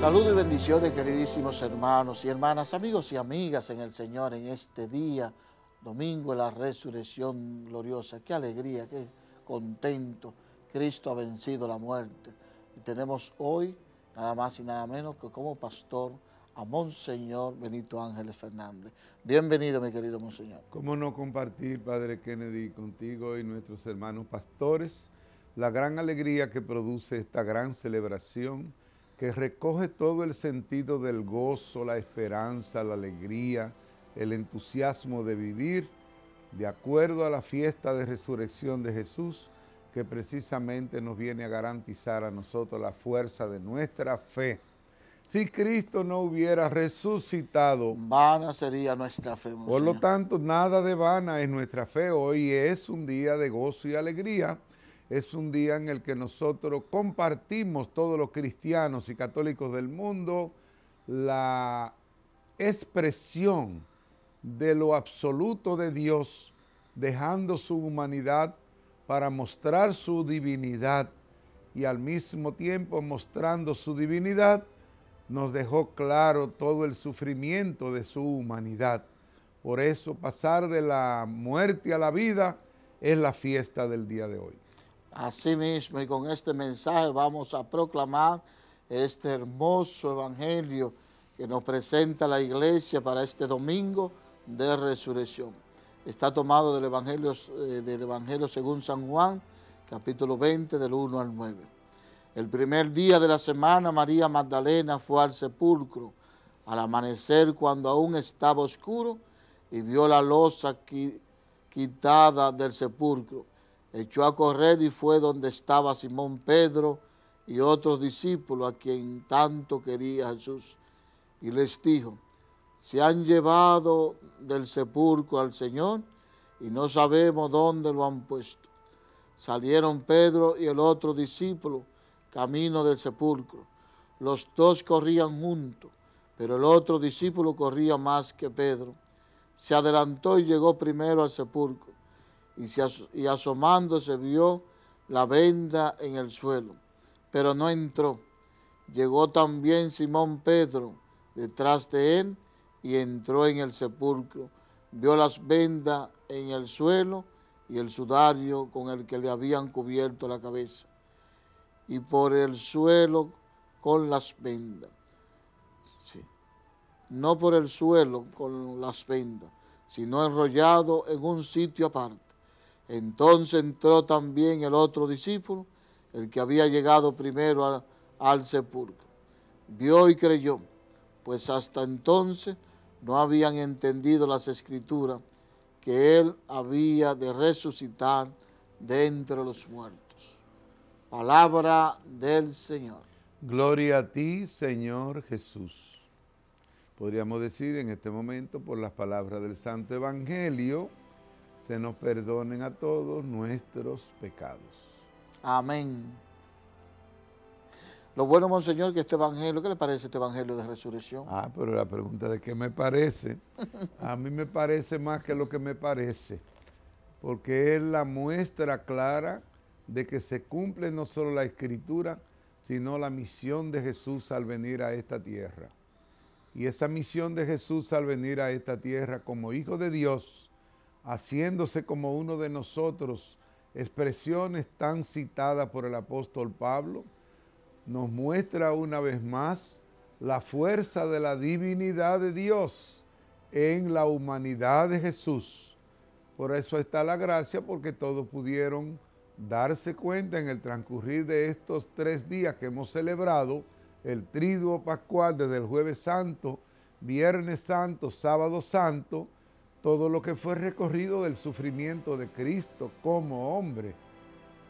Saludos y bendiciones, queridísimos hermanos y hermanas, amigos y amigas en el Señor en este día, domingo de la resurrección gloriosa. Qué alegría, qué contento. Cristo ha vencido la muerte. Y tenemos hoy, nada más y nada menos que como pastor, a Monseñor Benito Ángeles Fernández. Bienvenido, mi querido Monseñor. ¿Cómo no compartir, Padre Kennedy, contigo y nuestros hermanos pastores la gran alegría que produce esta gran celebración? que recoge todo el sentido del gozo, la esperanza, la alegría, el entusiasmo de vivir, de acuerdo a la fiesta de resurrección de Jesús, que precisamente nos viene a garantizar a nosotros la fuerza de nuestra fe. Si Cristo no hubiera resucitado, vana sería nuestra fe. Por lo tanto, nada de vana es nuestra fe. Hoy es un día de gozo y alegría es un día en el que nosotros compartimos todos los cristianos y católicos del mundo la expresión de lo absoluto de Dios, dejando su humanidad para mostrar su divinidad y al mismo tiempo mostrando su divinidad, nos dejó claro todo el sufrimiento de su humanidad. Por eso pasar de la muerte a la vida es la fiesta del día de hoy. Asimismo, y con este mensaje vamos a proclamar este hermoso evangelio que nos presenta la iglesia para este domingo de resurrección. Está tomado del evangelio, eh, del evangelio según San Juan, capítulo 20, del 1 al 9. El primer día de la semana, María Magdalena fue al sepulcro al amanecer cuando aún estaba oscuro y vio la losa quitada del sepulcro echó a correr y fue donde estaba Simón Pedro y otros discípulos a quien tanto quería Jesús. Y les dijo, se han llevado del sepulcro al Señor y no sabemos dónde lo han puesto. Salieron Pedro y el otro discípulo camino del sepulcro. Los dos corrían juntos, pero el otro discípulo corría más que Pedro. Se adelantó y llegó primero al sepulcro y, se asomándose vio la venda en el suelo, pero no entró. Llegó también Simón Pedro detrás de él y entró en el sepulcro. Vio las vendas en el suelo y el sudario con el que le habían cubierto la cabeza, y por el suelo con las vendas. No por el suelo con las vendas, sino enrollado en un sitio aparte. Entonces entró también el otro discípulo, el que había llegado primero al sepulcro. Vio y creyó, pues hasta entonces no habían entendido las escrituras que él había de resucitar de entre los muertos. Palabra del Señor. Gloria a ti, Señor Jesús. Podríamos decir en este momento por las palabras del Santo Evangelio se nos perdonen a todos nuestros pecados. Amén. Lo bueno, Monseñor, que este evangelio, ¿qué le parece este evangelio de resurrección? Ah, pero la pregunta de qué me parece, a mí me parece más que lo que me parece, porque es la muestra clara de que se cumple no solo la escritura, sino la misión de Jesús al venir a esta tierra. Y esa misión de Jesús al venir a esta tierra como Hijo de Dios, haciéndose como uno de nosotros, expresiones tan citadas por el apóstol Pablo, nos muestra una vez más la fuerza de la divinidad de Dios en la humanidad de Jesús. Por eso está la gracia, porque todos pudieron darse cuenta en el transcurrir de estos tres días que hemos celebrado, el triduo pascual desde el jueves santo, viernes santo, sábado santo, todo lo que fue recorrido del sufrimiento de Cristo como hombre,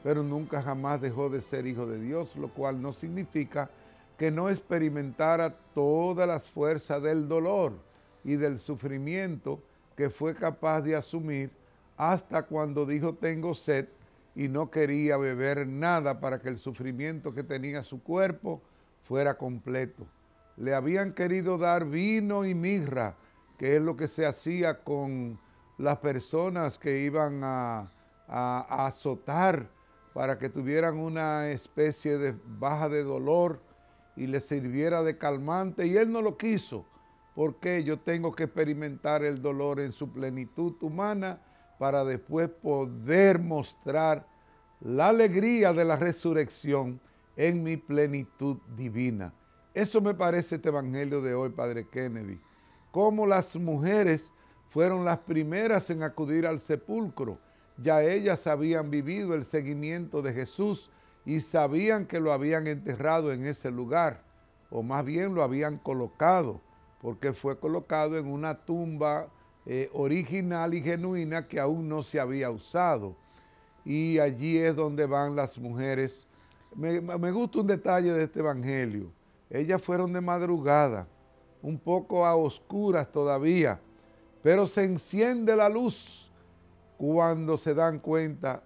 pero nunca jamás dejó de ser hijo de Dios, lo cual no significa que no experimentara todas las fuerzas del dolor y del sufrimiento que fue capaz de asumir hasta cuando dijo tengo sed y no quería beber nada para que el sufrimiento que tenía su cuerpo fuera completo. Le habían querido dar vino y mirra, que es lo que se hacía con las personas que iban a, azotar para que tuvieran una especie de baja de dolor y les sirviera de calmante. Y él no lo quiso, porque yo tengo que experimentar el dolor en su plenitud humana para después poder mostrar la alegría de la resurrección en mi plenitud divina. Eso me parece este Evangelio de hoy, Padre Kennedy cómo las mujeres fueron las primeras en acudir al sepulcro. Ya ellas habían vivido el seguimiento de Jesús y sabían que lo habían enterrado en ese lugar, o más bien lo habían colocado, porque fue colocado en una tumba eh, original y genuina que aún no se había usado. Y allí es donde van las mujeres. me gusta un detalle de este Evangelio. Ellas fueron de madrugada un poco a oscuras todavía, pero se enciende la luz cuando se dan cuenta,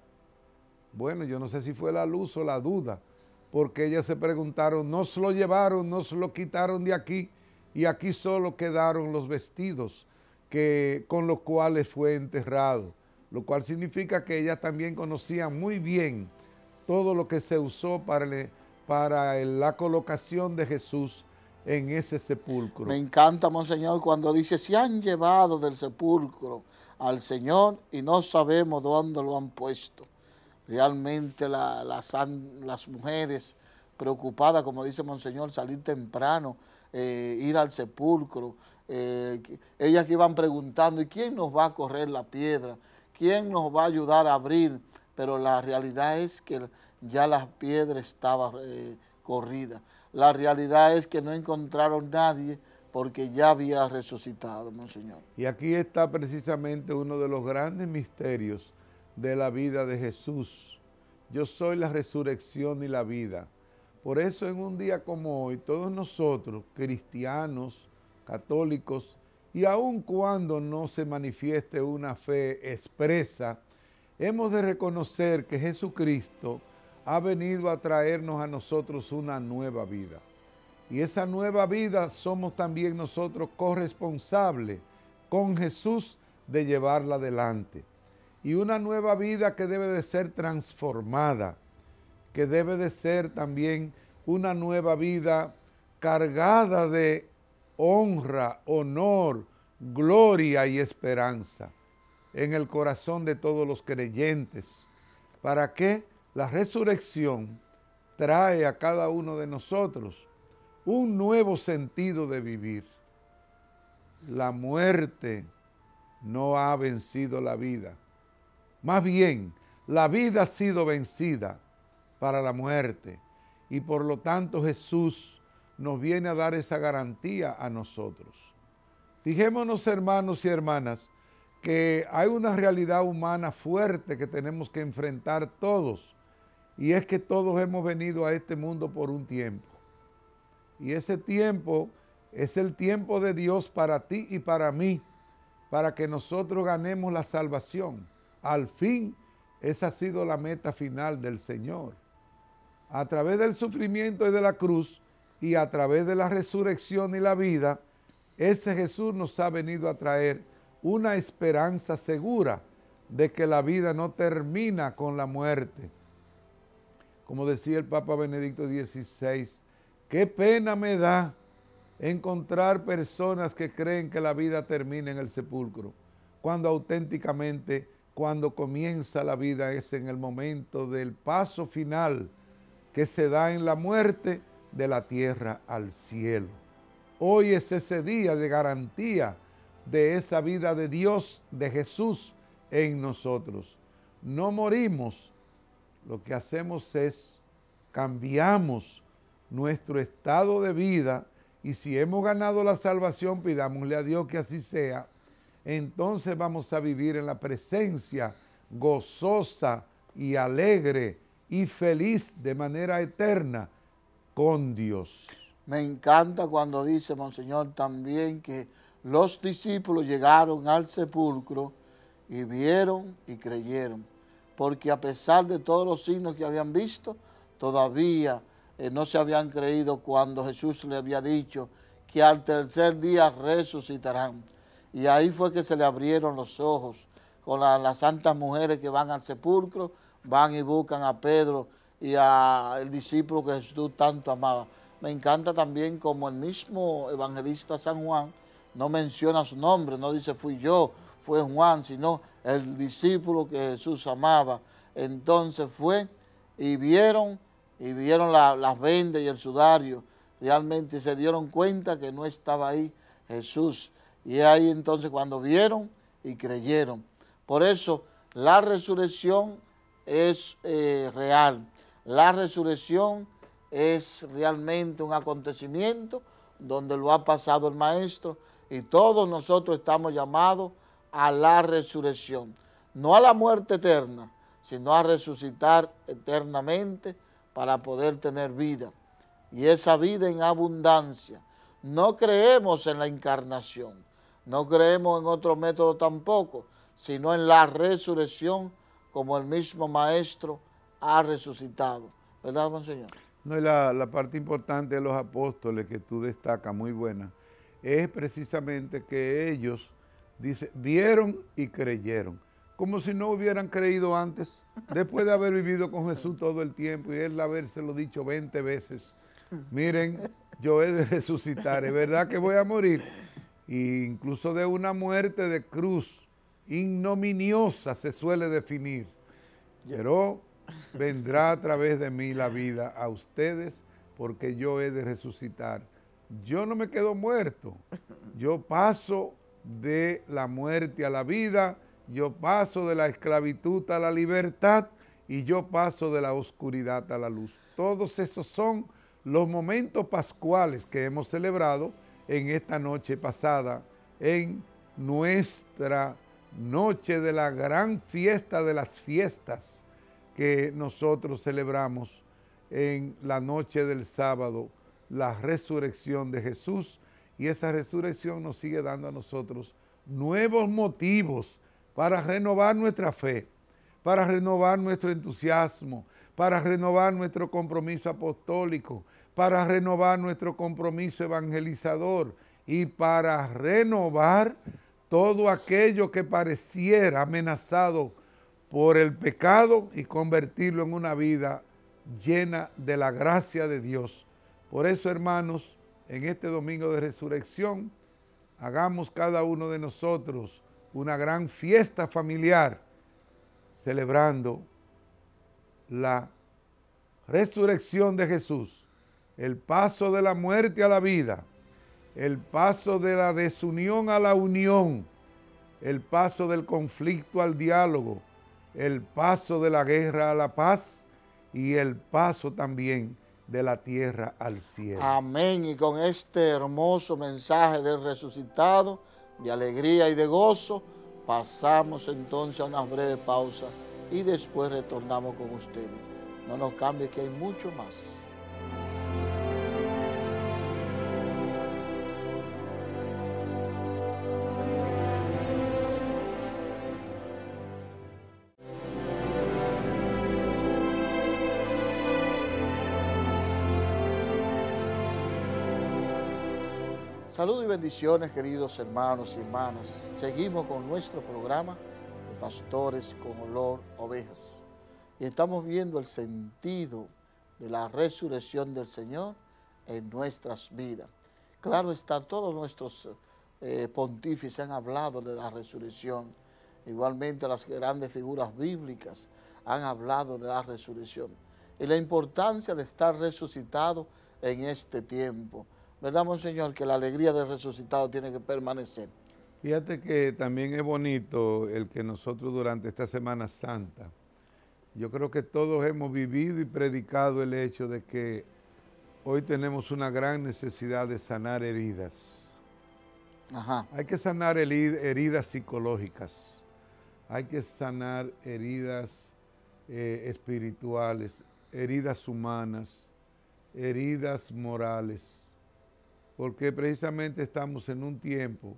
bueno, yo no sé si fue la luz o la duda, porque ellas se preguntaron, nos lo llevaron, nos lo quitaron de aquí, y aquí solo quedaron los vestidos que, con los cuales fue enterrado, lo cual significa que ellas también conocían muy bien todo lo que se usó para, para la colocación de Jesús en ese sepulcro. Me encanta, Monseñor, cuando dice, se han llevado del sepulcro al Señor y no sabemos dónde lo han puesto. Realmente las, mujeres preocupadas, como dice Monseñor, salir temprano, eh, ir al sepulcro. Eh, ellas que iban preguntando, ¿y quién nos va a correr la piedra? ¿Quién nos va a ayudar a abrir? Pero la realidad es que ya la piedra estaba eh, corrida. La realidad es que no encontraron nadie porque ya había resucitado, Monseñor. Y aquí está precisamente uno de los grandes misterios de la vida de Jesús. Yo soy la resurrección y la vida. Por eso en un día como hoy, todos nosotros, cristianos, católicos, y aun cuando no se manifieste una fe expresa, hemos de reconocer que Jesucristo ha venido a traernos a nosotros una nueva vida. Y esa nueva vida somos también nosotros corresponsables con Jesús de llevarla adelante. Y una nueva vida que debe de ser transformada, que debe de ser también una nueva vida cargada de honra, honor, gloria y esperanza en el corazón de todos los creyentes. ¿Para qué? La resurrección trae a cada uno de nosotros un nuevo sentido de vivir. La muerte no ha vencido la vida. Más bien, la vida ha sido vencida para la muerte. Y por lo tanto Jesús nos viene a dar esa garantía a nosotros. Fijémonos hermanos y hermanas que hay una realidad humana fuerte que tenemos que enfrentar todos y es que todos hemos venido a este mundo por un tiempo. Y ese tiempo es el tiempo de Dios para ti y para mí, para que nosotros ganemos la salvación. Al fin, esa ha sido la meta final del Señor. A través del sufrimiento y de la cruz y a través de la resurrección y la vida, ese Jesús nos ha venido a traer una esperanza segura de que la vida no termina con la muerte como decía el Papa Benedicto XVI, qué pena me da encontrar personas que creen que la vida termina en el sepulcro, cuando auténticamente cuando comienza la vida es en el momento del paso final que se da en la muerte de la tierra al cielo. Hoy es ese día de garantía de esa vida de Dios, de Jesús en nosotros. No morimos lo que hacemos es cambiamos nuestro estado de vida y si hemos ganado la salvación, pidámosle a Dios que así sea, entonces vamos a vivir en la presencia gozosa y alegre y feliz de manera eterna con Dios. Me encanta cuando dice Monseñor también que los discípulos llegaron al sepulcro y vieron y creyeron porque a pesar de todos los signos que habían visto, todavía eh, no se habían creído cuando Jesús le había dicho que al tercer día resucitarán. Y ahí fue que se le abrieron los ojos con las santas mujeres que van al sepulcro, van y buscan a Pedro y al discípulo que Jesús tanto amaba. Me encanta también como el mismo evangelista San Juan no menciona su nombre, no dice fui yo, fue Juan, sino el discípulo que Jesús amaba. Entonces fue y vieron, y vieron las vendas y el sudario. Realmente se dieron cuenta que no estaba ahí Jesús. Y ahí entonces cuando vieron y creyeron. Por eso la resurrección es eh, real. La resurrección es realmente un acontecimiento donde lo ha pasado el Maestro y todos nosotros estamos llamados a la resurrección, no a la muerte eterna, sino a resucitar eternamente para poder tener vida y esa vida en abundancia. No creemos en la encarnación, no creemos en otro método tampoco, sino en la resurrección como el mismo Maestro ha resucitado. ¿Verdad, Monseñor? No, la, la parte importante de los apóstoles que tú destacas, muy buena, es precisamente que ellos Dice, vieron y creyeron. Como si no hubieran creído antes, después de haber vivido con Jesús todo el tiempo y él habérselo dicho 20 veces. Miren, yo he de resucitar, es verdad que voy a morir. E incluso de una muerte de cruz ignominiosa se suele definir. Pero vendrá a través de mí la vida a ustedes porque yo he de resucitar. Yo no me quedo muerto, yo paso de la muerte a la vida, yo paso de la esclavitud a la libertad y yo paso de la oscuridad a la luz. Todos esos son los momentos pascuales que hemos celebrado en esta noche pasada, en nuestra noche de la gran fiesta de las fiestas que nosotros celebramos en la noche del sábado, la resurrección de Jesús y esa resurrección nos sigue dando a nosotros nuevos motivos para renovar nuestra fe, para renovar nuestro entusiasmo, para renovar nuestro compromiso apostólico, para renovar nuestro compromiso evangelizador y para renovar todo aquello que pareciera amenazado por el pecado y convertirlo en una vida llena de la gracia de Dios. Por eso, hermanos, en este domingo de resurrección, hagamos cada uno de nosotros una gran fiesta familiar celebrando la resurrección de Jesús, el paso de la muerte a la vida, el paso de la desunión a la unión, el paso del conflicto al diálogo, el paso de la guerra a la paz y el paso también de la tierra al cielo. Amén. Y con este hermoso mensaje del resucitado, de alegría y de gozo, pasamos entonces a una breve pausa y después retornamos con ustedes. No nos cambie que hay mucho más. Saludos y bendiciones, queridos hermanos y hermanas. Seguimos con nuestro programa de Pastores con Olor Ovejas. Y estamos viendo el sentido de la resurrección del Señor en nuestras vidas. Claro está, todos nuestros eh, pontífices han hablado de la resurrección. Igualmente las grandes figuras bíblicas han hablado de la resurrección. Y la importancia de estar resucitado en este tiempo ¿verdad, señor, Que la alegría del resucitado tiene que permanecer. Fíjate que también es bonito el que nosotros durante esta Semana Santa, yo creo que todos hemos vivido y predicado el hecho de que hoy tenemos una gran necesidad de sanar heridas. Ajá. Hay que sanar heridas psicológicas, hay que sanar heridas eh, espirituales, heridas humanas, heridas morales porque precisamente estamos en un tiempo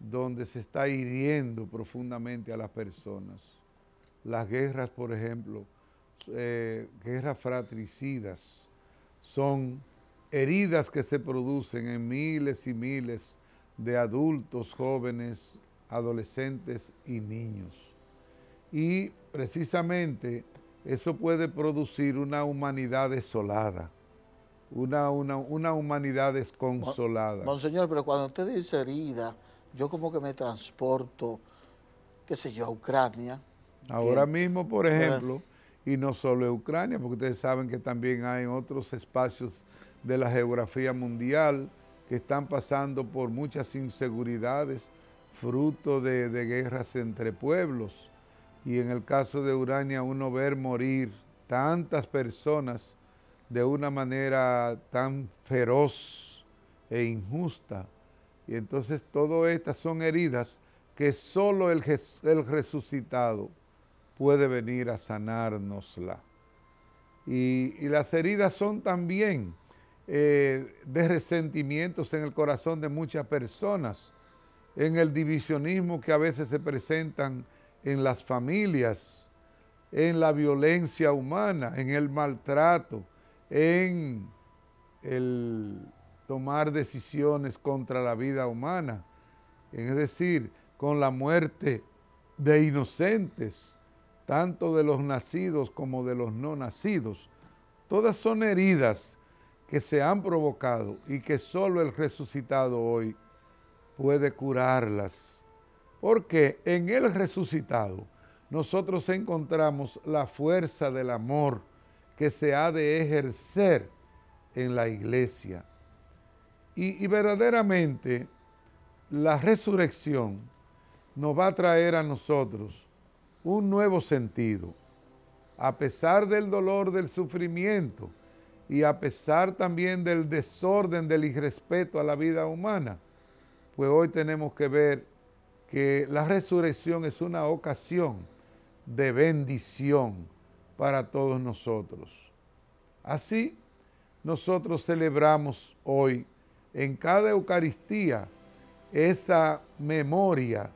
donde se está hiriendo profundamente a las personas. Las guerras, por ejemplo, eh, guerras fratricidas, son heridas que se producen en miles y miles de adultos, jóvenes, adolescentes y niños. Y precisamente eso puede producir una humanidad desolada, una, una, una humanidad desconsolada. Monseñor, pero cuando usted dice herida, yo como que me transporto, qué sé yo, a Ucrania. Ahora mismo, por eh. ejemplo, y no solo a Ucrania, porque ustedes saben que también hay otros espacios de la geografía mundial que están pasando por muchas inseguridades, fruto de, de guerras entre pueblos. Y en el caso de Urania, uno ver morir tantas personas de una manera tan feroz e injusta. Y entonces todas estas son heridas que solo el, resucitado puede venir a sanárnosla. Y, y las heridas son también eh, de resentimientos en el corazón de muchas personas, en el divisionismo que a veces se presentan en las familias, en la violencia humana, en el maltrato, en el tomar decisiones contra la vida humana, es decir, con la muerte de inocentes, tanto de los nacidos como de los no nacidos. Todas son heridas que se han provocado y que solo el resucitado hoy puede curarlas. Porque en el resucitado nosotros encontramos la fuerza del amor, que se ha de ejercer en la iglesia. Y, verdaderamente la resurrección nos va a traer a nosotros un nuevo sentido. A pesar del dolor, del sufrimiento y a pesar también del desorden, del irrespeto a la vida humana, pues hoy tenemos que ver que la resurrección es una ocasión de bendición para todos nosotros. Así, nosotros celebramos hoy en cada Eucaristía esa memoria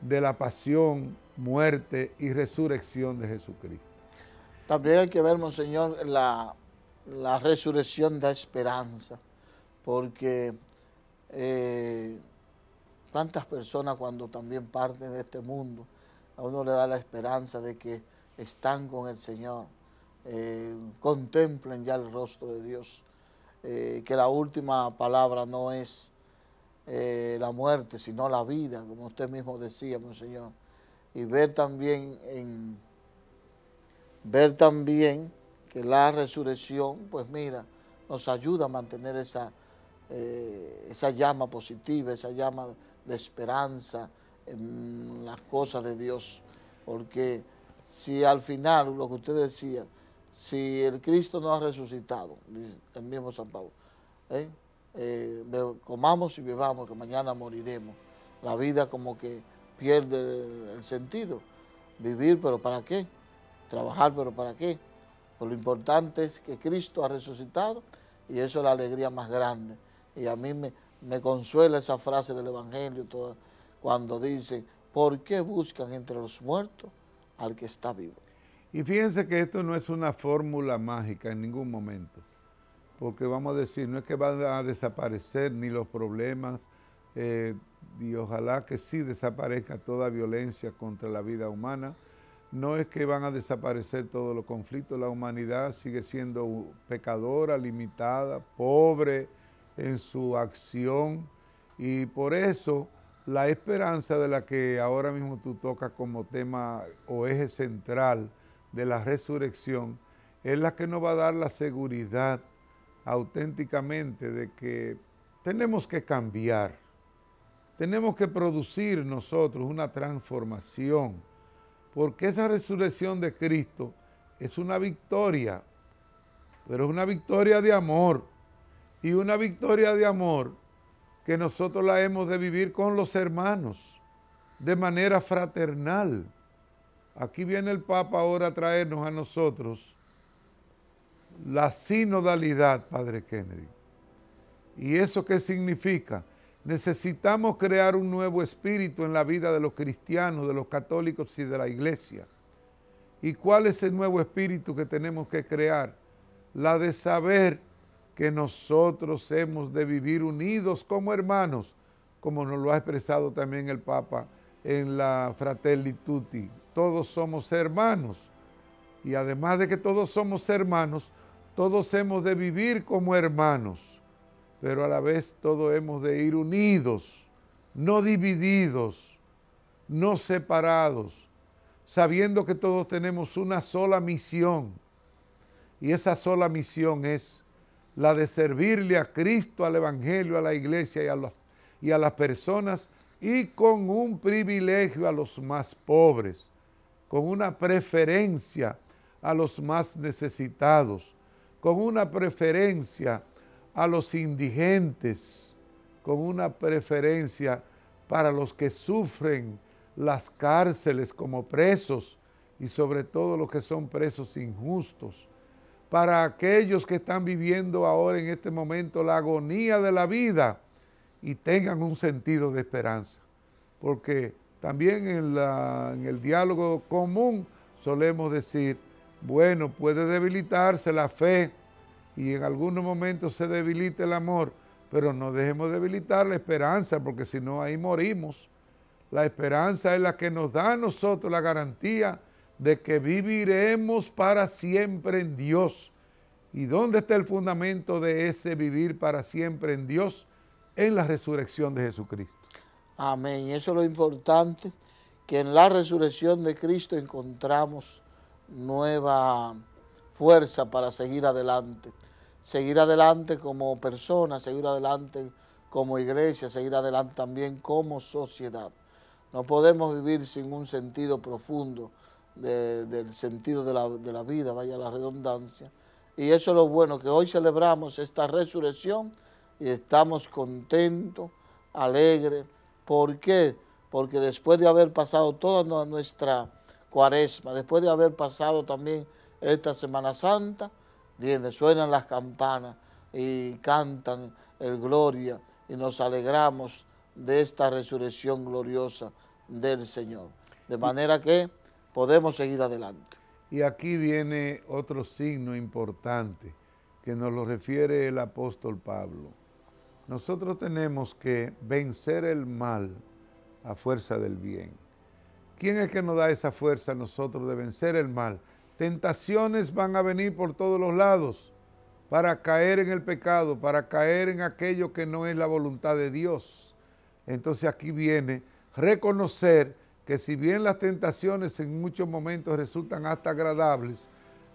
de la pasión, muerte y resurrección de Jesucristo. También hay que ver, Monseñor, la, resurrección da esperanza, porque eh, tantas personas cuando también parten de este mundo, a uno le da la esperanza de que están con el Señor, eh, contemplen ya el rostro de Dios, eh, que la última palabra no es eh, la muerte, sino la vida, como usted mismo decía, Señor Y ver también, en, ver también que la resurrección, pues mira, nos ayuda a mantener esa, esa llama positiva, esa llama de esperanza en las cosas de Dios, porque si al final, lo que usted decía, si el Cristo no ha resucitado, dice el mismo San Pablo, ¿eh? Eh, comamos y vivamos que mañana moriremos. La vida como que pierde el sentido. Vivir, pero ¿para qué? Trabajar, pero ¿para qué? Pues lo importante es que Cristo ha resucitado y eso es la alegría más grande. Y a mí me, me consuela esa frase del Evangelio toda, cuando dice, ¿por qué buscan entre los muertos al que está vivo. Y fíjense que esto no es una fórmula mágica en ningún momento, porque vamos a decir, no es que van a desaparecer ni los problemas, eh, y ojalá que sí desaparezca toda violencia contra la vida humana, no es que van a desaparecer todos los conflictos, la humanidad sigue siendo pecadora, limitada, pobre en su acción, y por eso la esperanza de la que ahora mismo tú tocas como tema o eje central de la resurrección es la que nos va a dar la seguridad auténticamente de que tenemos que cambiar, tenemos que producir nosotros una transformación, porque esa resurrección de Cristo es una victoria, pero es una victoria de amor, y una victoria de amor que nosotros la hemos de vivir con los hermanos, de manera fraternal. Aquí viene el Papa ahora a traernos a nosotros la sinodalidad, Padre Kennedy. ¿Y eso qué significa? Necesitamos crear un nuevo espíritu en la vida de los cristianos, de los católicos y de la iglesia. ¿Y cuál es el nuevo espíritu que tenemos que crear? La de saber que nosotros hemos de vivir unidos como hermanos, como nos lo ha expresado también el Papa en la Fratelli Tutti. Todos somos hermanos y además de que todos somos hermanos, todos hemos de vivir como hermanos, pero a la vez todos hemos de ir unidos, no divididos, no separados, sabiendo que todos tenemos una sola misión y esa sola misión es la de servirle a Cristo, al Evangelio, a la iglesia y a, y a las personas, y con un privilegio a los más pobres, con una preferencia a los más necesitados, con una preferencia a los indigentes, con una preferencia para los que sufren las cárceles como presos y sobre todo los que son presos injustos para aquellos que están viviendo ahora en este momento la agonía de la vida y tengan un sentido de esperanza. Porque también en, el diálogo común solemos decir, bueno, puede debilitarse la fe y en algunos momentos se debilita el amor, pero no dejemos debilitar la esperanza, porque si no ahí morimos. La esperanza es la que nos da a nosotros la garantía de que viviremos para siempre en Dios. ¿Y dónde está el fundamento de ese vivir para siempre en Dios? En la resurrección de Jesucristo. Amén. Eso es lo importante, que en la resurrección de Cristo encontramos nueva fuerza para seguir adelante. Seguir adelante como persona, seguir adelante como iglesia, seguir adelante también como sociedad. No podemos vivir sin un sentido profundo del sentido de la, de la vida, vaya la redundancia. Y eso es lo bueno, que hoy celebramos esta resurrección y estamos contentos, alegres. ¿Por qué? Porque después de haber pasado toda nuestra cuaresma, después de haber pasado también esta Semana Santa, viene, suenan las campanas y cantan el gloria y nos alegramos de esta resurrección gloriosa del Señor. De manera que podemos seguir adelante. Y aquí viene otro signo importante que nos lo refiere el apóstol Pablo. Nosotros tenemos que vencer el mal a fuerza del bien. ¿Quién es que nos da esa fuerza a nosotros de vencer el mal? Tentaciones van a venir por todos los lados para caer en el pecado, para caer en aquello que no es la voluntad de Dios. Entonces aquí viene reconocer que si bien las tentaciones en muchos momentos resultan hasta agradables,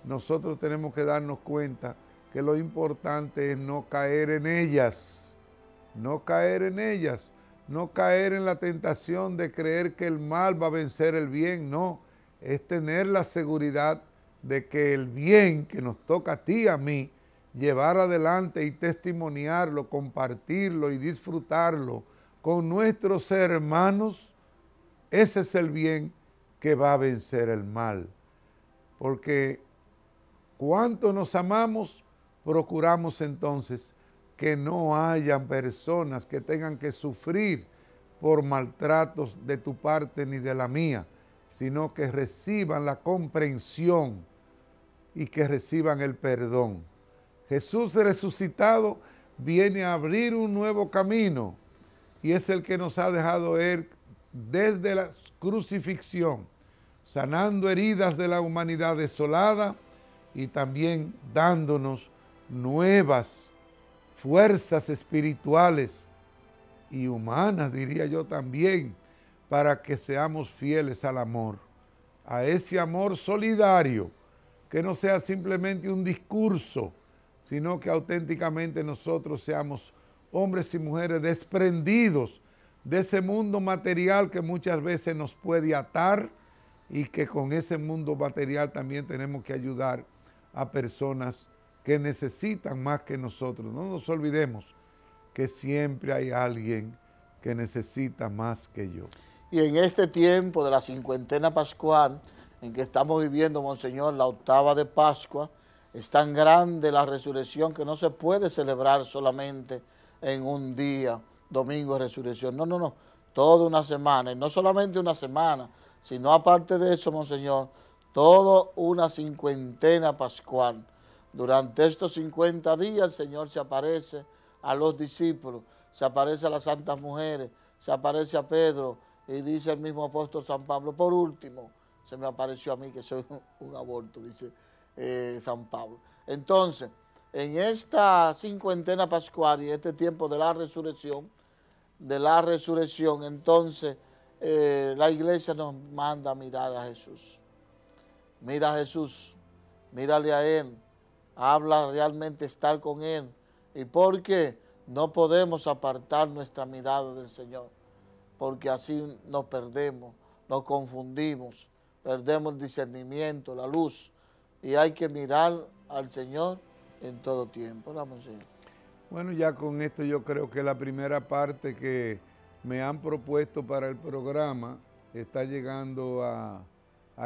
nosotros tenemos que darnos cuenta que lo importante es no caer en ellas, no caer en ellas, no caer en la tentación de creer que el mal va a vencer el bien, no, es tener la seguridad de que el bien que nos toca a ti y a mí, llevar adelante y testimoniarlo, compartirlo y disfrutarlo con nuestros hermanos ese es el bien que va a vencer el mal. Porque cuanto nos amamos, procuramos entonces que no hayan personas que tengan que sufrir por maltratos de tu parte ni de la mía, sino que reciban la comprensión y que reciban el perdón. Jesús resucitado viene a abrir un nuevo camino y es el que nos ha dejado Él desde la crucifixión, sanando heridas de la humanidad desolada y también dándonos nuevas fuerzas espirituales y humanas, diría yo también, para que seamos fieles al amor, a ese amor solidario, que no sea simplemente un discurso, sino que auténticamente nosotros seamos hombres y mujeres desprendidos de ese mundo material que muchas veces nos puede atar y que con ese mundo material también tenemos que ayudar a personas que necesitan más que nosotros. No nos olvidemos que siempre hay alguien que necesita más que yo. Y en este tiempo de la cincuentena pascual, en que estamos viviendo, Monseñor, la octava de Pascua, es tan grande la resurrección que no se puede celebrar solamente en un día domingo de resurrección. No, no, no, toda una semana. Y no solamente una semana, sino aparte de eso, Monseñor, toda una cincuentena pascual. Durante estos 50 días el Señor se aparece a los discípulos, se aparece a las santas mujeres, se aparece a Pedro y dice el mismo apóstol San Pablo, por último, se me apareció a mí que soy un aborto, dice eh, San Pablo. Entonces, en esta cincuentena pascual y este tiempo de la resurrección, de la resurrección, entonces eh, la iglesia nos manda a mirar a Jesús. Mira a Jesús, mírale a Él, habla realmente estar con Él. ¿Y por qué? No podemos apartar nuestra mirada del Señor, porque así nos perdemos, nos confundimos, perdemos el discernimiento, la luz, y hay que mirar al Señor en todo tiempo. Vamos, bueno, ya con esto yo creo que la primera parte que me han propuesto para el programa está llegando a,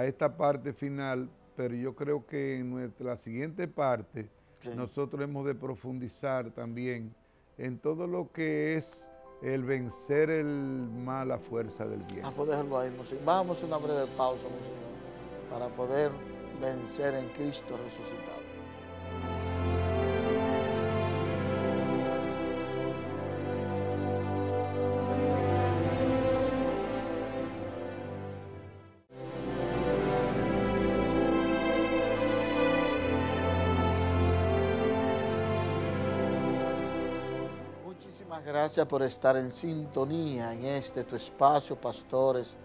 esta parte final, pero yo creo que en nuestra, la siguiente parte nosotros hemos de profundizar también en todo lo que es el vencer el mal a fuerza del bien. Ah, pues ahí, Vamos a una breve pausa, para poder vencer en Cristo resucitado. Gracias por estar en sintonía en este tu espacio, pastores,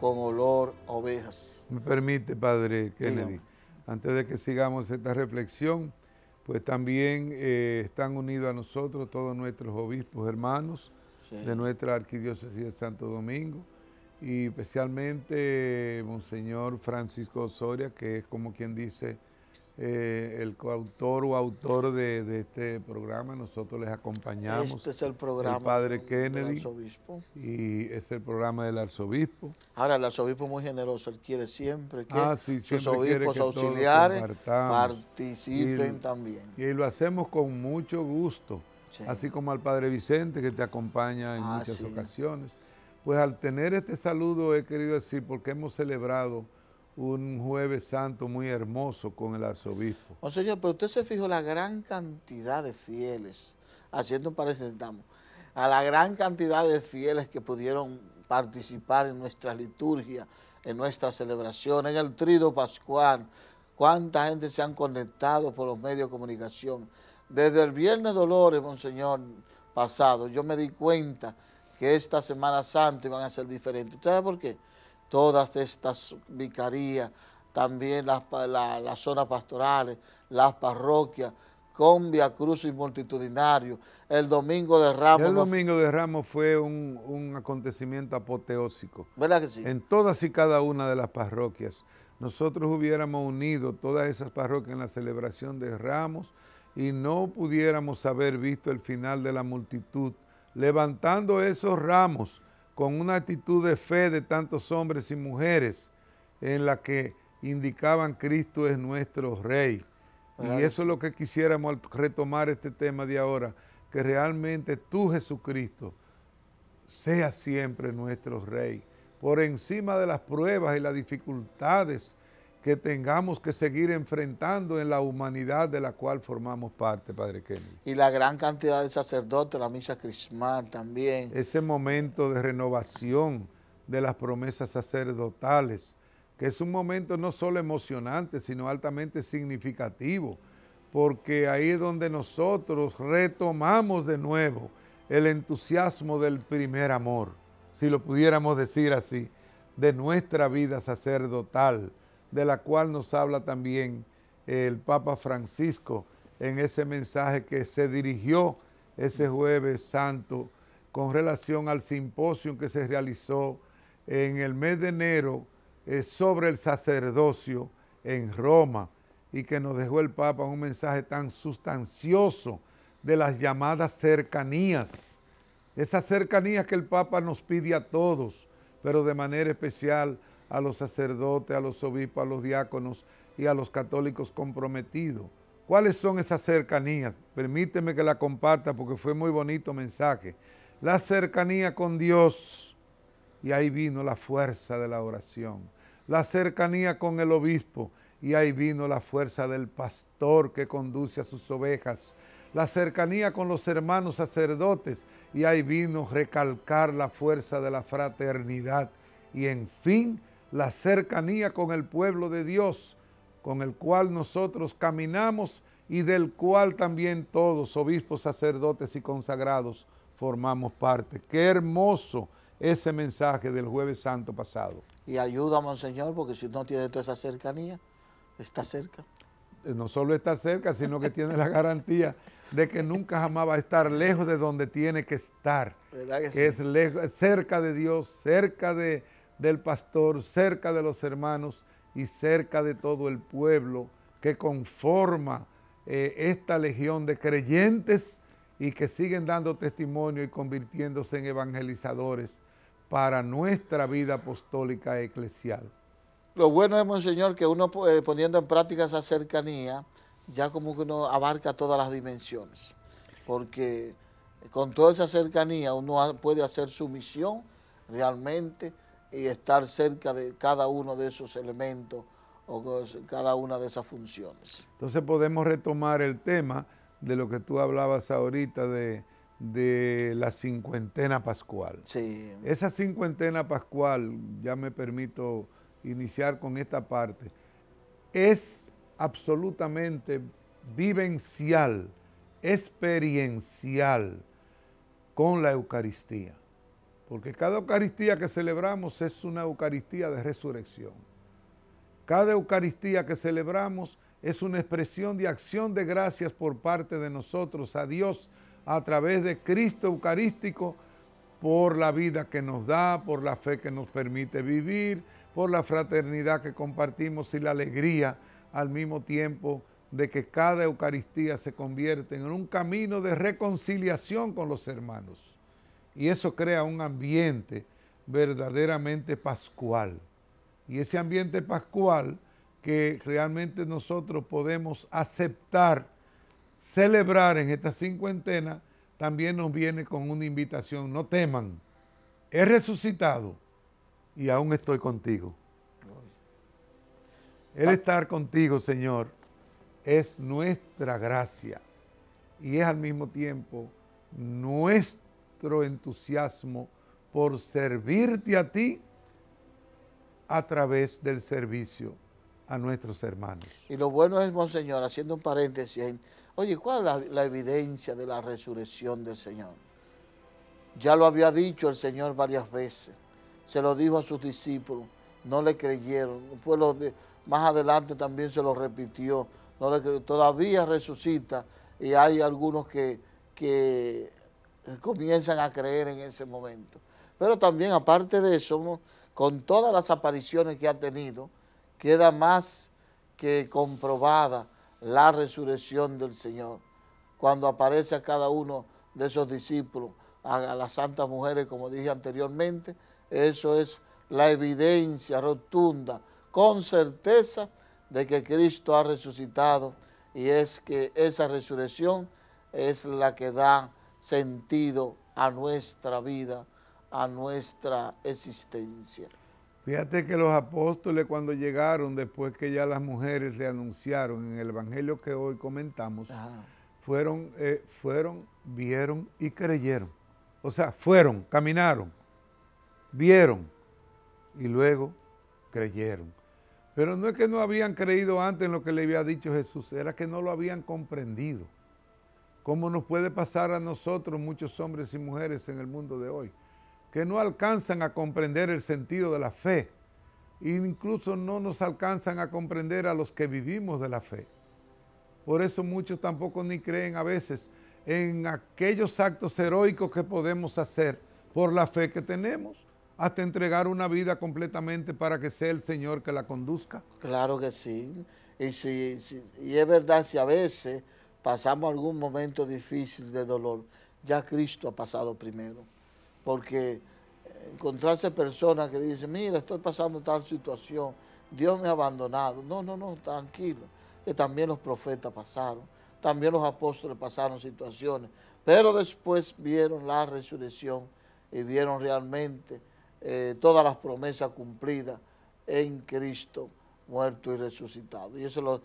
con olor ovejas. Me permite, Padre Kennedy, antes de que sigamos esta reflexión, pues también eh, están unidos a nosotros todos nuestros obispos hermanos de nuestra arquidiócesis de Santo Domingo y especialmente eh, Monseñor Francisco Osoria, que es como quien dice eh, el coautor o autor de, este programa. Nosotros les acompañamos. Este es el programa. El padre Kennedy. arzobispo. Y es el programa del arzobispo. Ahora, el arzobispo es muy generoso. Él quiere siempre que ah, sus obispos auxiliares participen también. Y lo hacemos con mucho gusto. Así como al padre Vicente, que te acompaña en ah, muchas ocasiones. Pues al tener este saludo he querido decir, porque hemos celebrado un jueves santo muy hermoso con el arzobispo. Monseñor, oh, pero usted se fijó la gran cantidad de fieles, haciendo un parecentamos, a la gran cantidad de fieles que pudieron participar en nuestra liturgia, en nuestra celebración, en el trido pascual, cuánta gente se han conectado por los medios de comunicación. Desde el Viernes Dolores, Monseñor, pasado, yo me di cuenta que esta Semana Santa iban a ser diferente. ¿Usted sabe por qué? todas estas vicarías, también las, zonas pastorales, las parroquias, con Via y multitudinario. El Domingo de Ramos. El Domingo de Ramos fue un, un, acontecimiento apoteósico. ¿Verdad que sí? En todas y cada una de las parroquias. Nosotros hubiéramos unido todas esas parroquias en la celebración de Ramos y no pudiéramos haber visto el final de la multitud levantando esos ramos con una actitud de fe de tantos hombres y mujeres en la que indicaban Cristo es nuestro Rey. Y eso es lo que quisiéramos retomar este tema de ahora, que realmente tú Jesucristo sea siempre nuestro Rey, por encima de las pruebas y las dificultades que tengamos que seguir enfrentando en la humanidad de la cual formamos parte, Padre Kenny. Y la gran cantidad de sacerdotes, la misa crismal también. Ese momento de renovación de las promesas sacerdotales, que es un momento no solo emocionante, sino altamente significativo, porque ahí es donde nosotros retomamos de nuevo el entusiasmo del primer amor, si lo pudiéramos decir así, de nuestra vida sacerdotal de la cual nos habla también el Papa Francisco en ese mensaje que se dirigió ese jueves santo con relación al simposio que se realizó en el mes de enero eh, sobre el sacerdocio en Roma y que nos dejó el Papa un mensaje tan sustancioso de las llamadas cercanías, esas cercanías que el Papa nos pide a todos, pero de manera especial a los sacerdotes, a los obispos, a los diáconos y a los católicos comprometidos. ¿Cuáles son esas cercanías? Permíteme que la comparta porque fue muy bonito mensaje. La cercanía con Dios. Y ahí vino la fuerza de la oración. La cercanía con el obispo. Y ahí vino la fuerza del pastor que conduce a sus ovejas. La cercanía con los hermanos sacerdotes. Y ahí vino recalcar la fuerza de la fraternidad. Y en fin, la cercanía con el pueblo de Dios, con el cual nosotros caminamos y del cual también todos, obispos, sacerdotes y consagrados, formamos parte. Qué hermoso ese mensaje del jueves santo pasado. Y ayuda, Monseñor, porque si no tiene toda esa cercanía, está cerca. Eh, no solo está cerca, sino que tiene la garantía de que nunca jamás va a estar lejos de donde tiene que estar. que, es cerca de Dios, cerca de, del pastor, cerca de los hermanos y cerca de todo el pueblo que conforma eh, esta legión de creyentes y que siguen dando testimonio y convirtiéndose en evangelizadores para nuestra vida apostólica e eclesial. Lo bueno es, Monseñor, que uno eh, poniendo en práctica esa cercanía, ya como que uno abarca todas las dimensiones, porque con toda esa cercanía uno puede hacer su misión realmente y estar cerca de cada uno de esos elementos o cada una de esas funciones. Entonces podemos retomar el tema de lo que tú hablabas ahorita de, de la cincuentena pascual. Sí. Esa cincuentena pascual, ya me permito iniciar con esta parte, es absolutamente vivencial, experiencial con la Eucaristía. Porque cada Eucaristía que celebramos es una Eucaristía de resurrección. Cada Eucaristía que celebramos es una expresión de acción de gracias por parte de nosotros a Dios a través de Cristo Eucarístico por la vida que nos da, por la fe que nos permite vivir, por la fraternidad que compartimos y la alegría al mismo tiempo de que cada Eucaristía se convierte en un camino de reconciliación con los hermanos. Y eso crea un ambiente verdaderamente pascual. Y ese ambiente pascual que realmente nosotros podemos aceptar, celebrar en esta cincuentena, también nos viene con una invitación. No teman, he resucitado y aún estoy contigo. El estar contigo, Señor, es nuestra gracia y es al mismo tiempo nuestro entusiasmo por servirte a ti a través del servicio a nuestros hermanos. Y lo bueno es, Monseñor, haciendo un paréntesis, oye, ¿cuál es la, evidencia de la resurrección del Señor? Ya lo había dicho el Señor varias veces, se lo dijo a sus discípulos, no le creyeron, más adelante también se lo repitió, no le todavía resucita y hay algunos que, que eh, comienzan a creer en ese momento. Pero también, aparte de eso, con todas las apariciones que ha tenido, queda más que comprobada la resurrección del Señor. Cuando aparece a cada uno de esos discípulos, a, las santas mujeres, como dije anteriormente, eso es la evidencia rotunda, con certeza, de que Cristo ha resucitado y es que esa resurrección es la que da sentido a nuestra vida, a nuestra existencia. Fíjate que los apóstoles cuando llegaron, después que ya las mujeres se anunciaron en el Evangelio que hoy comentamos, fueron, eh, fueron, vieron y creyeron. O sea, fueron, caminaron, vieron y luego creyeron. Pero no es que no habían creído antes en lo que le había dicho Jesús, era que no lo habían comprendido como nos puede pasar a nosotros muchos hombres y mujeres en el mundo de hoy, que no alcanzan a comprender el sentido de la fe, incluso no nos alcanzan a comprender a los que vivimos de la fe. Por eso muchos tampoco ni creen a veces en aquellos actos heroicos que podemos hacer por la fe que tenemos, hasta entregar una vida completamente para que sea el Señor que la conduzca. Claro que sí. Y, y es verdad si a veces pasamos algún momento difícil de dolor, ya Cristo ha pasado primero. Porque eh, encontrarse personas que dicen, mira, estoy pasando tal situación, Dios me ha abandonado. No, no, no, tranquilo, que también los profetas pasaron, también los apóstoles pasaron situaciones, pero después vieron la resurrección y vieron realmente eh, todas las promesas cumplidas en Cristo muerto y resucitado. Y eso es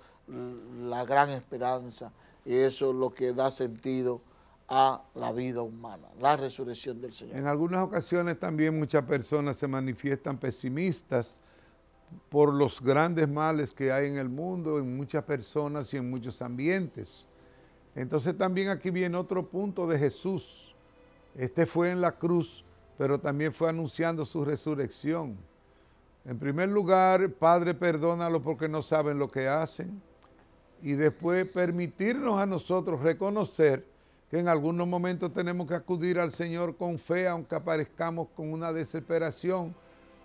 la gran esperanza y eso es lo que da sentido a la vida humana, la resurrección del Señor. En algunas ocasiones también muchas personas se manifiestan pesimistas por los grandes males que hay en el mundo, en muchas personas y en muchos ambientes. Entonces también aquí viene otro punto de Jesús. Este fue en la cruz, pero también fue anunciando su resurrección. En primer lugar, Padre, perdónalo porque no saben lo que hacen y después permitirnos a nosotros reconocer que en algunos momentos tenemos que acudir al Señor con fe, aunque aparezcamos con una desesperación.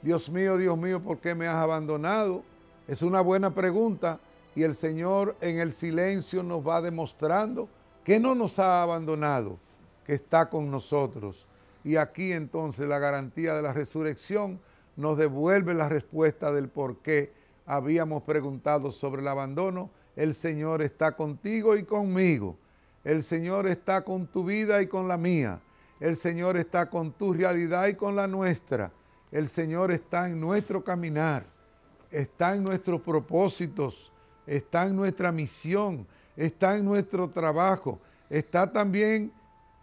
Dios mío, Dios mío, ¿por qué me has abandonado? Es una buena pregunta y el Señor en el silencio nos va demostrando que no nos ha abandonado, que está con nosotros. Y aquí entonces la garantía de la resurrección nos devuelve la respuesta del por qué habíamos preguntado sobre el abandono el Señor está contigo y conmigo. El Señor está con tu vida y con la mía. El Señor está con tu realidad y con la nuestra. El Señor está en nuestro caminar, está en nuestros propósitos, está en nuestra misión, está en nuestro trabajo, está también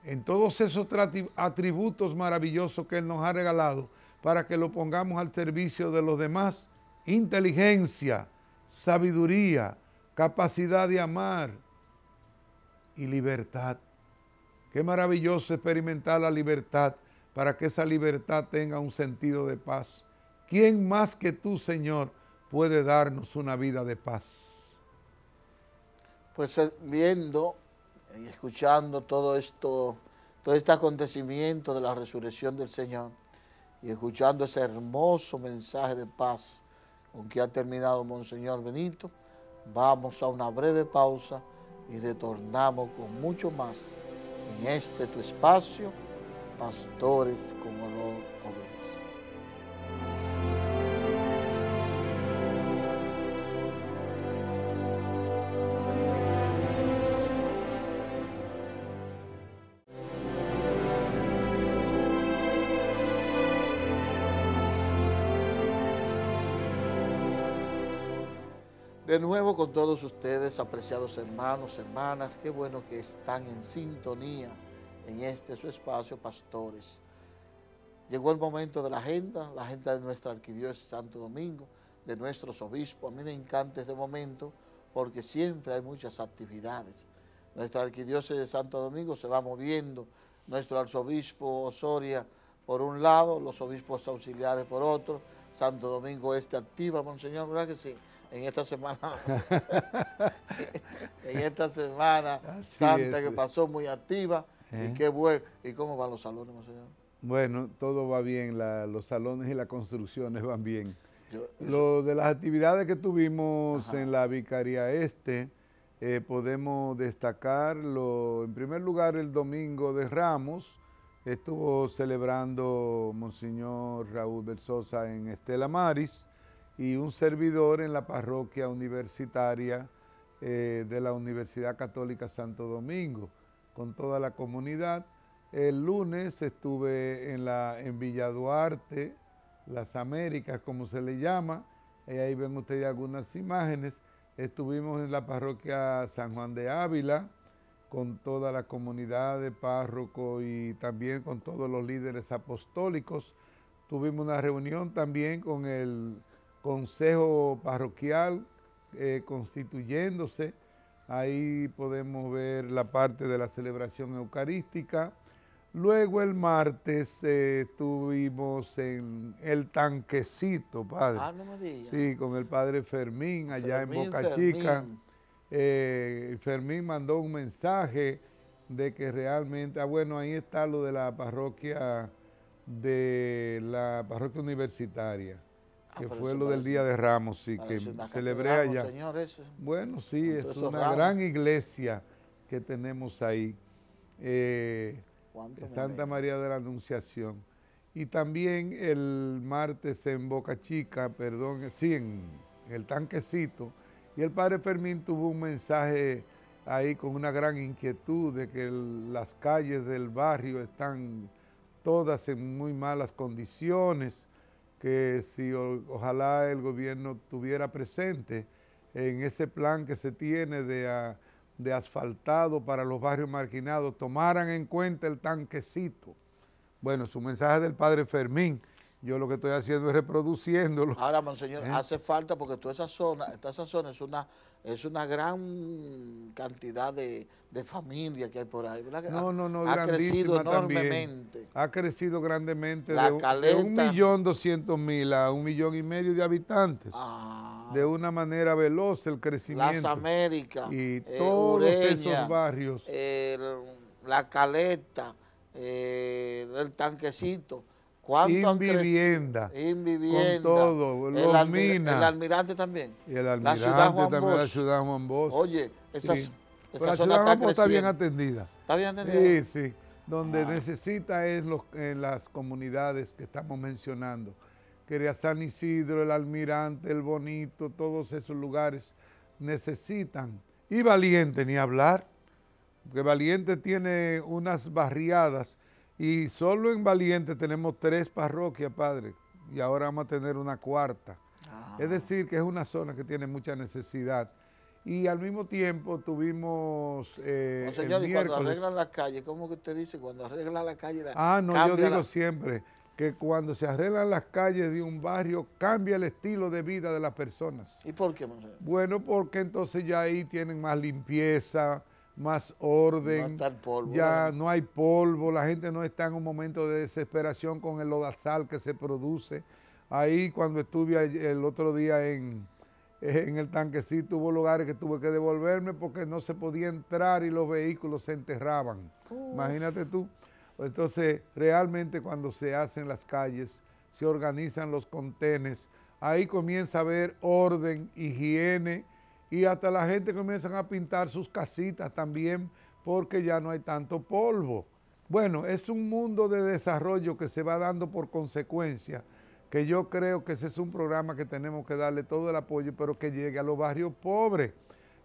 en todos esos atributos maravillosos que Él nos ha regalado para que lo pongamos al servicio de los demás. Inteligencia, sabiduría, capacidad de amar y libertad. Qué maravilloso experimentar la libertad para que esa libertad tenga un sentido de paz. ¿Quién más que tú, Señor, puede darnos una vida de paz? Pues eh, viendo y escuchando todo esto, todo este acontecimiento de la resurrección del Señor y escuchando ese hermoso mensaje de paz con que ha terminado Monseñor Benito, Vamos a una breve pausa y retornamos con mucho más en este tu espacio, Pastores como Olor Ovejas. De nuevo con todos ustedes, apreciados hermanos, hermanas, qué bueno que están en sintonía en este su espacio, pastores. Llegó el momento de la agenda, la agenda de nuestra arquidiócesis Santo Domingo, de nuestros obispos. A mí me encanta este momento porque siempre hay muchas actividades. Nuestra arquidiócesis de Santo Domingo se va moviendo, nuestro arzobispo Osoria por un lado, los obispos auxiliares por otro, Santo Domingo Este activa, Monseñor, ¿verdad que sí? en esta semana, en esta semana santa que pasó muy activa. Y ¿Eh? qué bueno. ¿Y cómo van los salones, monseñor? Bueno, todo va bien. los salones y las construcciones van bien. Lo de las actividades que tuvimos en la Vicaría Este, eh, podemos destacar, en primer lugar, el domingo de Ramos, estuvo celebrando Monseñor Raúl Bersosa en Estela Maris, y un servidor en la parroquia universitaria eh, de la Universidad Católica Santo Domingo, con toda la comunidad. El lunes estuve en, la, en Villa Duarte, las Américas, como se le llama, y eh, ahí ven ustedes algunas imágenes. Estuvimos en la parroquia San Juan de Ávila, con toda la comunidad de párroco y también con todos los líderes apostólicos. Tuvimos una reunión también con el consejo parroquial eh, constituyéndose. Ahí podemos ver la parte de la celebración eucarística. Luego el martes eh, estuvimos en el tanquecito, padre. Ah, no me digas. Sí, con el padre Fermín allá en Boca Chica. Eh, Fermín mandó un mensaje de que realmente, ah, bueno, ahí está lo de la parroquia de la parroquia universitaria que fue lo del Día de Ramos, y que celebré allá. Bueno, sí, es una gran iglesia que tenemos ahí, eh, Santa María de la Anunciación. Y también el martes en Boca Chica, perdón, sí, en, el tanquecito, y el padre Fermín tuvo un mensaje ahí con una gran inquietud de que las calles del barrio están todas en muy malas condiciones que si ojalá el gobierno tuviera presente en ese plan que se tiene ah, de, asfaltado para los barrios marginados, tomaran en cuenta el tanquecito. Bueno, su mensaje del padre Fermín, yo lo que estoy haciendo es reproduciéndolo. Ahora, monseñor, ¿Eh? hace falta porque toda esa zona, esta esa zona es una es una gran cantidad de, de que hay por ahí, ¿verdad? No, no, no, ha crecido enormemente. Ha crecido grandemente la caleta, de un millón doscientos mil a un millón y medio de habitantes. Ah. de una manera veloz el crecimiento. Las Américas. Y eh, todos esos barrios. la caleta, eh, el tanquecito ¿Cuánto vivienda. Con todo, el, los minas. el almirante también. el almirante la ciudad también, la ciudad Juan Bosch. Oye, esa, ciudad está, está bien atendida. Está bien atendida. Sí, sí. Donde ah. necesita es en eh, las comunidades que estamos mencionando. Quería San Isidro, el Almirante, el Bonito, todos esos lugares necesitan. Y Valiente, ni hablar, porque Valiente tiene unas barriadas y solo en Valiente tenemos tres parroquias, padre, y ahora vamos a tener una cuarta. Es ah. decir, que es una zona que tiene mucha necesidad. Y al mismo tiempo tuvimos. Eh, señor, y cuando arreglan las calles? ¿cómo que usted dice? Cuando arreglan la calle. La, ah, no, yo digo siempre que cuando se arreglan las calles de un barrio, cambia el estilo de vida de las personas. ¿Y por qué, monseñor? Bueno, porque entonces ya ahí tienen más limpieza, más orden, ya no hay polvo, la gente no está en un momento de desesperación con el lodazal que se produce. Ahí cuando estuve el otro día en, en el tanquecito hubo lugares que tuve que devolverme porque no se podía entrar y los vehículos se enterraban. Imagínate tú. Entonces, realmente cuando se hacen las calles, se organizan los contenes, ahí comienza a haber orden, higiene, y hasta la gente comienzan a pintar sus casitas también porque ya no hay tanto polvo. Bueno, es un mundo de desarrollo que se va dando por consecuencia, que yo creo que ese es un programa que tenemos que darle todo el apoyo, pero que llegue a los barrios pobres,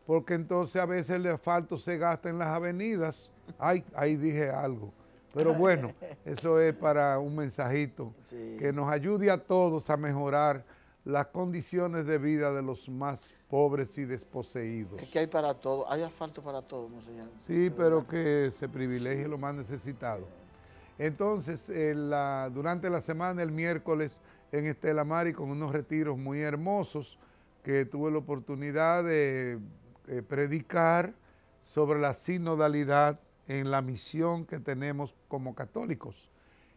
porque entonces a veces el asfalto se gasta en las avenidas. ahí dije algo. Pero bueno, eso es para un mensajito que nos ayude a todos a mejorar las condiciones de vida de los más pobres y desposeídos. Es que hay para todo, hay asfalto para todo, monseñor. Sí, pero que se privilegie lo más necesitado. Entonces, durante la semana, el miércoles, en Estela Mari, con unos retiros muy hermosos, que tuve la oportunidad de eh, predicar sobre la sinodalidad en la misión que tenemos como católicos.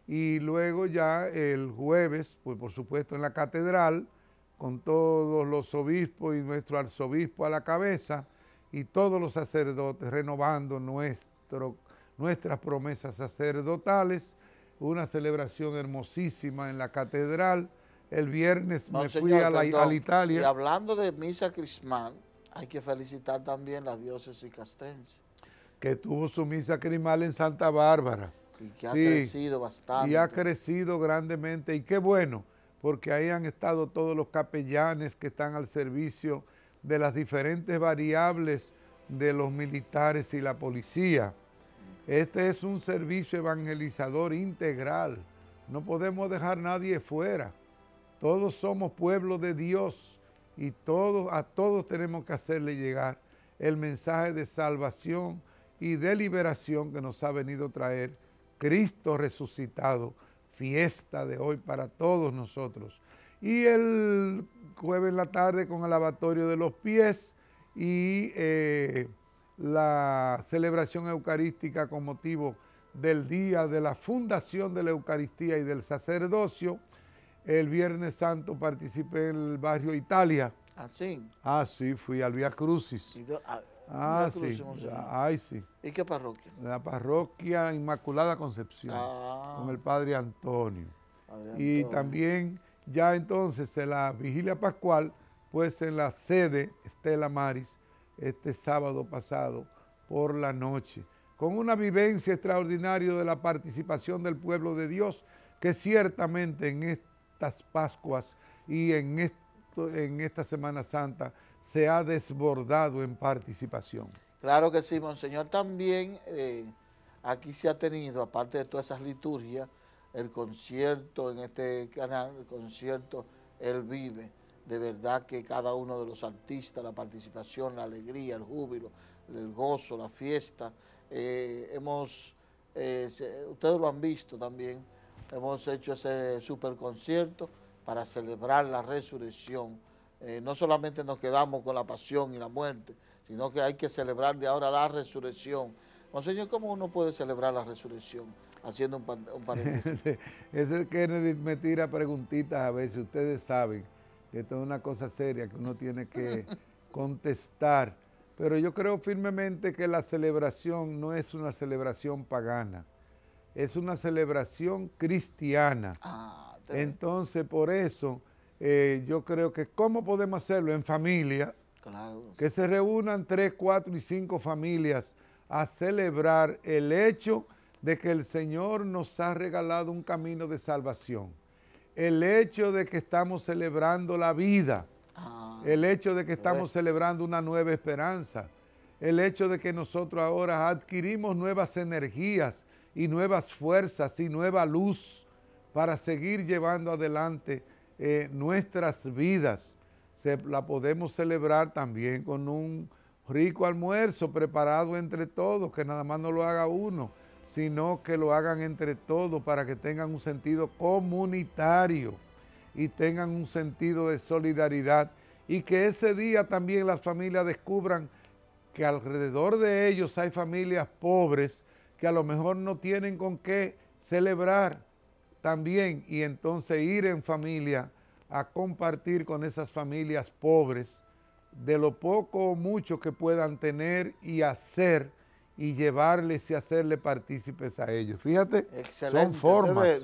Y luego ya el jueves, pues por supuesto en la catedral, con todos los obispos y nuestro arzobispo a la cabeza y todos los sacerdotes, renovando nuestro, nuestras promesas sacerdotales, una celebración hermosísima en la catedral. El viernes me fui a la, Italia. Y hablando de misa crismal, hay que felicitar también la diócesis castrense. Que tuvo su misa crismal en Santa Bárbara. Y que ha crecido bastante. Y ha crecido grandemente. Y qué bueno porque ahí han estado todos los capellanes que están al servicio de las diferentes variables de los militares y la policía. Este es un servicio evangelizador integral. No podemos dejar nadie fuera. Todos somos pueblo de Dios y a todos tenemos que hacerle llegar el mensaje de salvación y de liberación que nos ha venido a traer Cristo resucitado fiesta de hoy para todos nosotros. Y el jueves en la tarde con el lavatorio de los pies y eh, la celebración eucarística con motivo del día de la fundación de la Eucaristía y del sacerdocio. El Viernes Santo participé en el barrio Italia. Así. Ah, ah, sí, fui al Vía Crucis. Ah, Ah, sí. Ay, sí. ¿Y qué parroquia? La parroquia Inmaculada Concepción, ah. con el padre Antonio. Y también ya entonces en la vigilia pascual, pues en la sede Estela Maris, este sábado pasado por la noche, con una vivencia extraordinaria de la participación del pueblo de Dios, que ciertamente en estas Pascuas y en, esto, en esta Semana Santa, se ha desbordado en participación. Claro que sí, Monseñor. También eh, aquí se ha tenido, aparte de todas esas liturgias, el concierto en este canal, el concierto El Vive. De verdad que cada uno de los artistas, la participación, la alegría, el júbilo, el gozo, la fiesta. Eh, hemos, eh, ustedes lo han visto también, hemos hecho ese super concierto para celebrar la resurrección eh, no solamente nos quedamos con la pasión y la muerte, sino que hay que celebrar de ahora la resurrección. Monseñor, ¿cómo uno puede celebrar la resurrección? Haciendo un, par Ese es Kennedy me tira preguntitas a veces. Ustedes saben que esto es una cosa seria que uno tiene que contestar. Pero yo creo firmemente que la celebración no es una celebración pagana, es una celebración cristiana. Ah, Entonces, por eso eh, yo creo que cómo podemos hacerlo en familia, que se reúnan tres, cuatro y cinco familias a celebrar el hecho de que el Señor nos ha regalado un camino de salvación, el hecho de que estamos celebrando la vida, ah. el hecho de que estamos celebrando una nueva esperanza, el hecho de que nosotros ahora adquirimos nuevas energías y nuevas fuerzas y nueva luz para seguir llevando adelante eh, nuestras vidas. Se, la podemos celebrar también con un rico almuerzo preparado entre todos, que nada más no lo haga uno, sino que lo hagan entre todos para que tengan un sentido comunitario y tengan un sentido de solidaridad y que ese día también las familias descubran que alrededor de ellos hay familias pobres que a lo mejor no tienen con qué celebrar también y entonces ir en familia a compartir con esas familias pobres de lo poco o mucho que puedan tener y hacer y llevarles y hacerle partícipes a ellos. Fíjate, Excelente. son formas.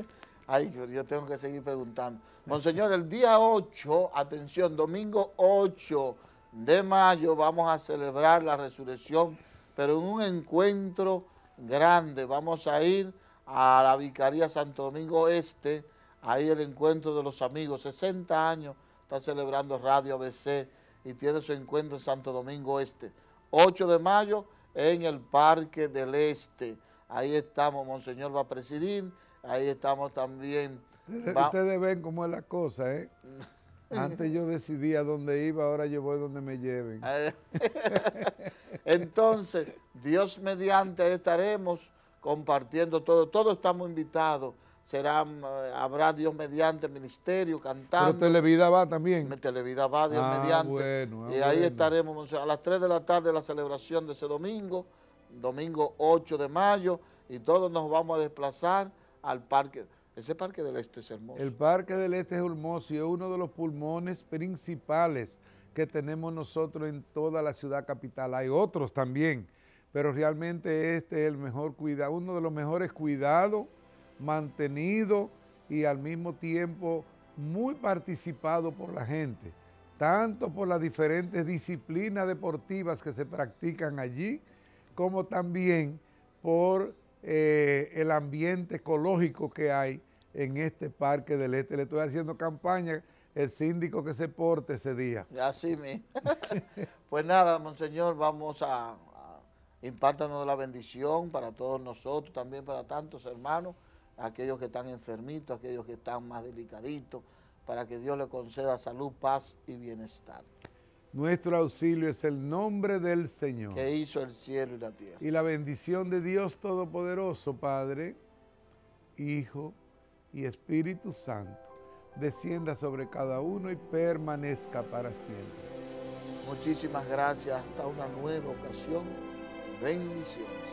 Ay, yo tengo que seguir preguntando. Monseñor, el día 8, atención, domingo 8 de mayo vamos a celebrar la resurrección, pero en un encuentro grande. Vamos a ir a la Vicaría Santo Domingo Este, ahí el encuentro de los amigos, 60 años, está celebrando Radio ABC y tiene su encuentro en Santo Domingo Este. 8 de mayo en el Parque del Este. Ahí estamos, Monseñor va a presidir, ahí estamos también. Ustedes, ven cómo es la cosa, ¿eh? Antes yo decidía dónde iba, ahora yo voy donde me lleven. Eh, entonces, Dios mediante estaremos compartiendo todo. Todos estamos invitados. Será, mm, habrá Dios mediante ministerio, cantando. Pero Televida va también. Televida va, Dios ah, mediante. Ah, y ahí estaremos a las 3 de la tarde la celebración de ese domingo, domingo 8 de mayo, y todos nos vamos a desplazar al parque. Ese Parque del Este es hermoso. El Parque del Este es hermoso y es uno de los pulmones principales que tenemos nosotros en toda la ciudad capital. Hay otros también, pero realmente este es el mejor cuidado, uno de los mejores cuidados, mantenido y al mismo tiempo muy participado por la gente, tanto por las diferentes disciplinas deportivas que se practican allí, como también por eh, el ambiente ecológico que hay en este parque del este. Le estoy haciendo campaña el síndico que se porte ese día. Así mi pues nada, monseñor, vamos a, Impártanos la bendición para todos nosotros, también para tantos hermanos, aquellos que están enfermitos, aquellos que están más delicaditos, para que Dios le conceda salud, paz y bienestar. Nuestro auxilio es el nombre del Señor. Que hizo el cielo y la tierra. Y la bendición de Dios Todopoderoso, Padre, Hijo y Espíritu Santo, descienda sobre cada uno y permanezca para siempre. Muchísimas gracias. Hasta una nueva ocasión bendición.